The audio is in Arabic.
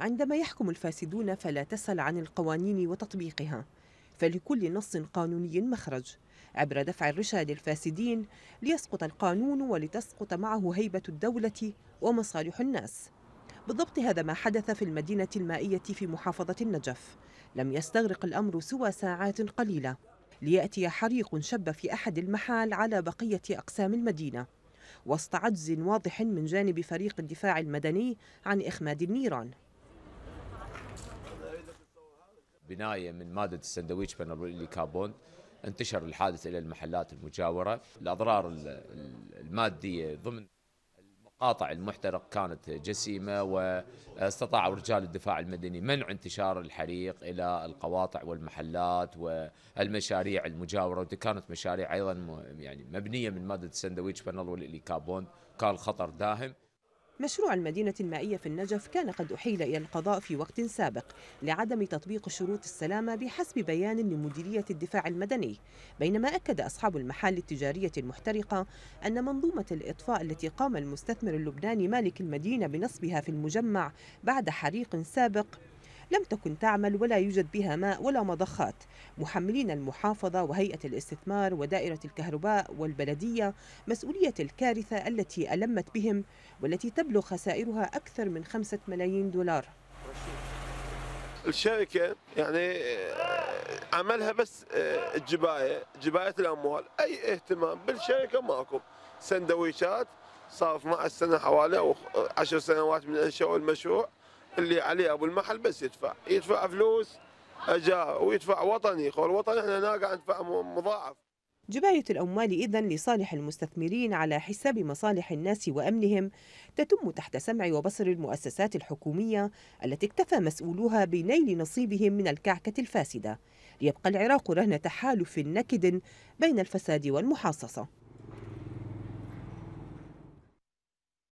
عندما يحكم الفاسدون فلا تسأل عن القوانين وتطبيقها فلكل نص قانوني مخرج عبر دفع الرشا للفاسدين ليسقط القانون ولتسقط معه هيبة الدولة ومصالح الناس بالضبط هذا ما حدث في المدينة المائية في محافظة النجف لم يستغرق الأمر سوى ساعات قليلة ليأتي حريق شب في أحد المحال على بقية أقسام المدينة وسط عجز واضح من جانب فريق الدفاع المدني عن إخماد النيران بنايه من ماده السندويش بنرولي كابون انتشر الحادث الى المحلات المجاوره، الاضرار الماديه ضمن المقاطع المحترق كانت جسيمه واستطاعوا رجال الدفاع المدني منع انتشار الحريق الى القواطع والمحلات والمشاريع المجاوره وكانت مشاريع ايضا يعني مبنيه من ماده السندويش بنرولي كابون كان خطر داهم مشروع المدينة المائية في النجف كان قد أحيل إلى القضاء في وقت سابق لعدم تطبيق شروط السلامة بحسب بيان لمديرية الدفاع المدني بينما أكد أصحاب المحال التجارية المحترقة أن منظومة الإطفاء التي قام المستثمر اللبناني مالك المدينة بنصبها في المجمع بعد حريق سابق لم تكن تعمل ولا يوجد بها ماء ولا مضخات محملين المحافظة وهيئة الاستثمار ودائرة الكهرباء والبلدية مسؤولية الكارثة التي ألمت بهم والتي تبلغ خسائرها أكثر من خمسة ملايين دولار الشركة يعني آه، عملها بس الجباية آه، جباية الأموال أي اهتمام بالشركة ماكو سندويشات صار 12 سنة حوالي أو 10 سنوات من إنشاء المشروع اللي عليه ابو المحل بس يدفع يدفع فلوس اجاه ويدفع وطني خو الوطن احنا ناقع ندفع مضاعف جباية الأموال إذا لصالح المستثمرين على حساب مصالح الناس وأمنهم تتم تحت سمع وبصر المؤسسات الحكومية التي اكتفى مسؤولوها بنيل نصيبهم من الكعكة الفاسدة ليبقى العراق رهن تحالف نكد بين الفساد والمحاصصة